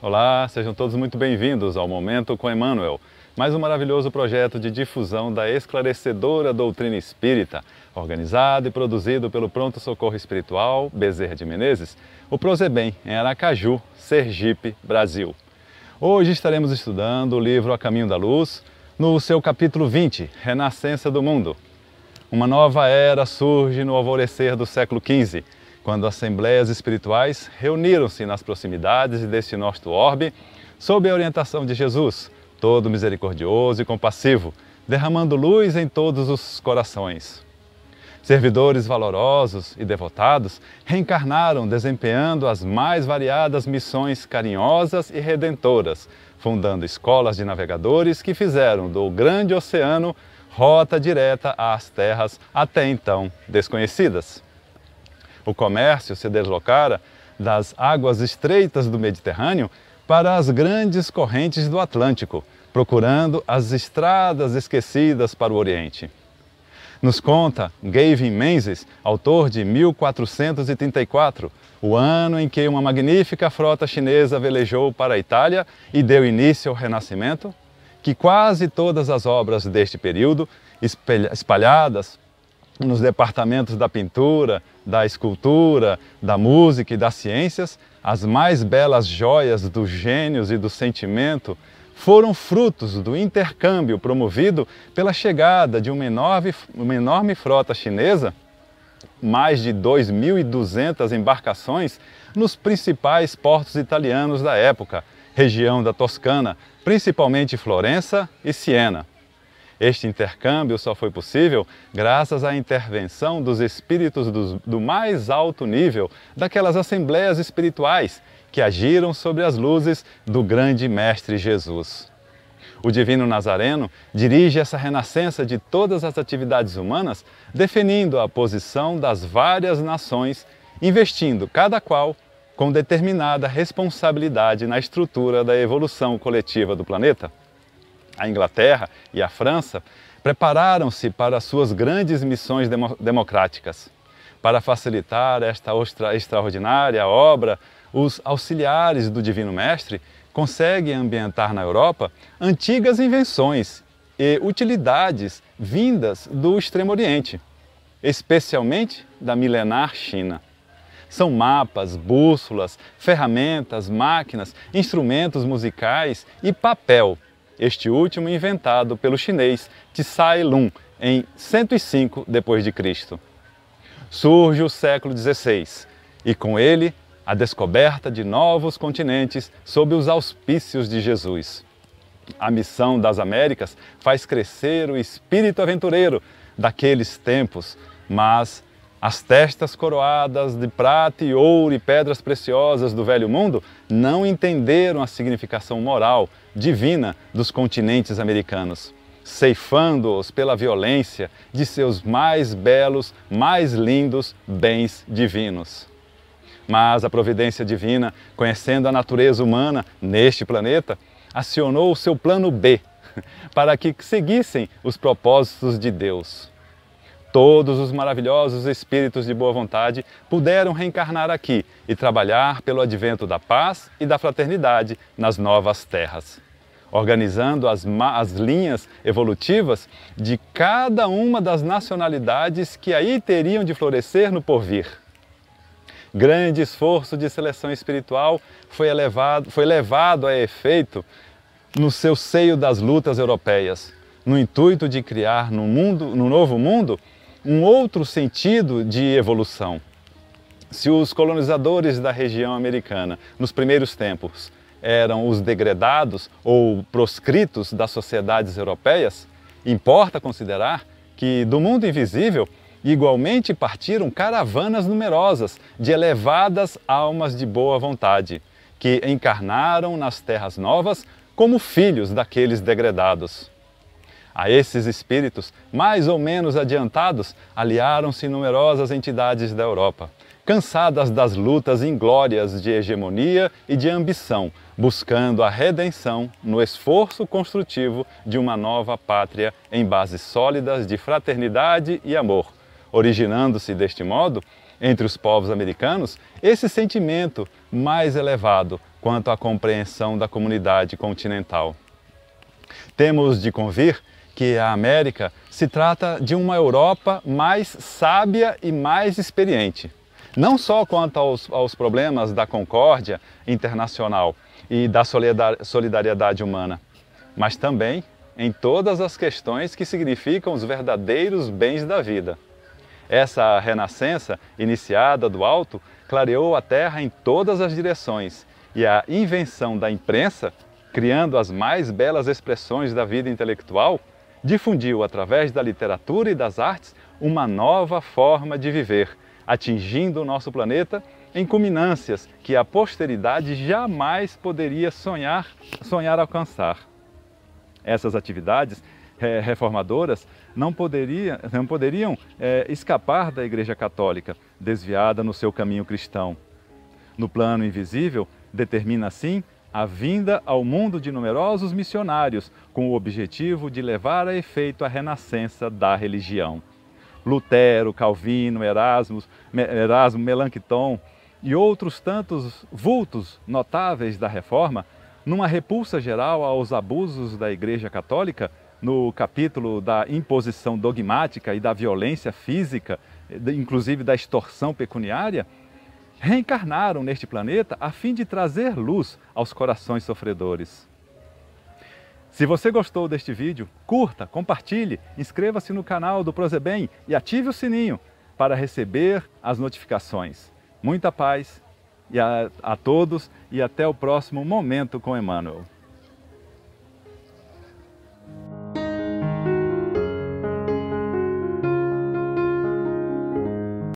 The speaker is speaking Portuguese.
Olá, sejam todos muito bem-vindos ao Momento com Emmanuel, mais um maravilhoso projeto de difusão da esclarecedora doutrina espírita, organizado e produzido pelo Pronto Socorro Espiritual Bezerra de Menezes, o Prozebem, em Aracaju, Sergipe, Brasil. Hoje estaremos estudando o livro A Caminho da Luz, no seu capítulo 20, Renascença do Mundo. Uma nova era surge no alvorecer do século XV, quando assembleias espirituais reuniram-se nas proximidades deste nosso orbe, sob a orientação de Jesus, todo misericordioso e compassivo, derramando luz em todos os corações. Servidores valorosos e devotados reencarnaram desempenhando as mais variadas missões carinhosas e redentoras, fundando escolas de navegadores que fizeram do grande oceano rota direta às terras até então desconhecidas o comércio se deslocara das águas estreitas do Mediterrâneo para as grandes correntes do Atlântico, procurando as estradas esquecidas para o Oriente. Nos conta Gavin Menzies, autor de 1434, o ano em que uma magnífica frota chinesa velejou para a Itália e deu início ao Renascimento, que quase todas as obras deste período, espalhadas nos departamentos da pintura, da escultura, da música e das ciências, as mais belas joias dos gênios e do sentimento foram frutos do intercâmbio promovido pela chegada de uma enorme, uma enorme frota chinesa, mais de 2.200 embarcações nos principais portos italianos da época, região da Toscana, principalmente Florença e Siena. Este intercâmbio só foi possível graças à intervenção dos espíritos do, do mais alto nível daquelas assembleias espirituais que agiram sobre as luzes do grande Mestre Jesus. O Divino Nazareno dirige essa renascença de todas as atividades humanas, definindo a posição das várias nações, investindo cada qual com determinada responsabilidade na estrutura da evolução coletiva do planeta a Inglaterra e a França, prepararam-se para suas grandes missões demo democráticas. Para facilitar esta extraordinária obra, os auxiliares do Divino Mestre conseguem ambientar na Europa antigas invenções e utilidades vindas do Extremo Oriente, especialmente da milenar China. São mapas, bússolas, ferramentas, máquinas, instrumentos musicais e papel este último inventado pelo chinês Tsai Lun em 105 depois de Cristo. Surge o século XVI e com ele a descoberta de novos continentes sob os auspícios de Jesus. A missão das Américas faz crescer o espírito aventureiro daqueles tempos, mas as testas coroadas de prata e ouro e pedras preciosas do velho mundo não entenderam a significação moral, divina, dos continentes americanos, ceifando-os pela violência de seus mais belos, mais lindos bens divinos. Mas a providência divina, conhecendo a natureza humana neste planeta, acionou o seu plano B para que seguissem os propósitos de Deus. Todos os maravilhosos espíritos de boa vontade puderam reencarnar aqui e trabalhar pelo advento da paz e da fraternidade nas novas terras organizando as, as, linhas evolutivas de cada uma das nacionalidades que aí teriam de florescer no porvir. Grande esforço de seleção espiritual foi, elevado, foi levado a efeito no seu seio das lutas europeias, no intuito de criar no, mundo, no novo mundo um outro sentido de evolução. Se os colonizadores da região americana, nos primeiros tempos, eram os degredados ou proscritos das sociedades europeias, importa considerar que do mundo invisível igualmente partiram caravanas numerosas de elevadas almas de boa vontade, que encarnaram nas terras novas como filhos daqueles degredados. A esses espíritos, mais ou menos adiantados, aliaram-se numerosas entidades da Europa, cansadas das lutas inglórias de hegemonia e de ambição, buscando a redenção no esforço construtivo de uma nova pátria em bases sólidas de fraternidade e amor. Originando-se deste modo, entre os povos americanos, esse sentimento mais elevado quanto à compreensão da comunidade continental. Temos de convir que a América se trata de uma Europa mais sábia e mais experiente. Não só quanto aos, aos problemas da concórdia internacional e da solidariedade humana, mas também em todas as questões que significam os verdadeiros bens da vida. Essa renascença, iniciada do alto, clareou a terra em todas as direções e a invenção da imprensa, criando as mais belas expressões da vida intelectual, difundiu através da literatura e das artes uma nova forma de viver, atingindo o nosso planeta em culminâncias que a posteridade jamais poderia sonhar, sonhar alcançar. Essas atividades é, reformadoras não, poderia, não poderiam é, escapar da Igreja Católica, desviada no seu caminho cristão. No plano invisível, determina assim a vinda ao mundo de numerosos missionários com o objetivo de levar a efeito a renascença da religião. Lutero, Calvino, Erasmus, Erasmo, Melanchthon e outros tantos vultos notáveis da reforma, numa repulsa geral aos abusos da Igreja Católica, no capítulo da imposição dogmática e da violência física, inclusive da extorsão pecuniária, reencarnaram neste planeta a fim de trazer luz aos corações sofredores. Se você gostou deste vídeo, curta, compartilhe, inscreva-se no canal do Prozebem e ative o sininho para receber as notificações. Muita paz a, a todos e até o próximo Momento com Emmanuel.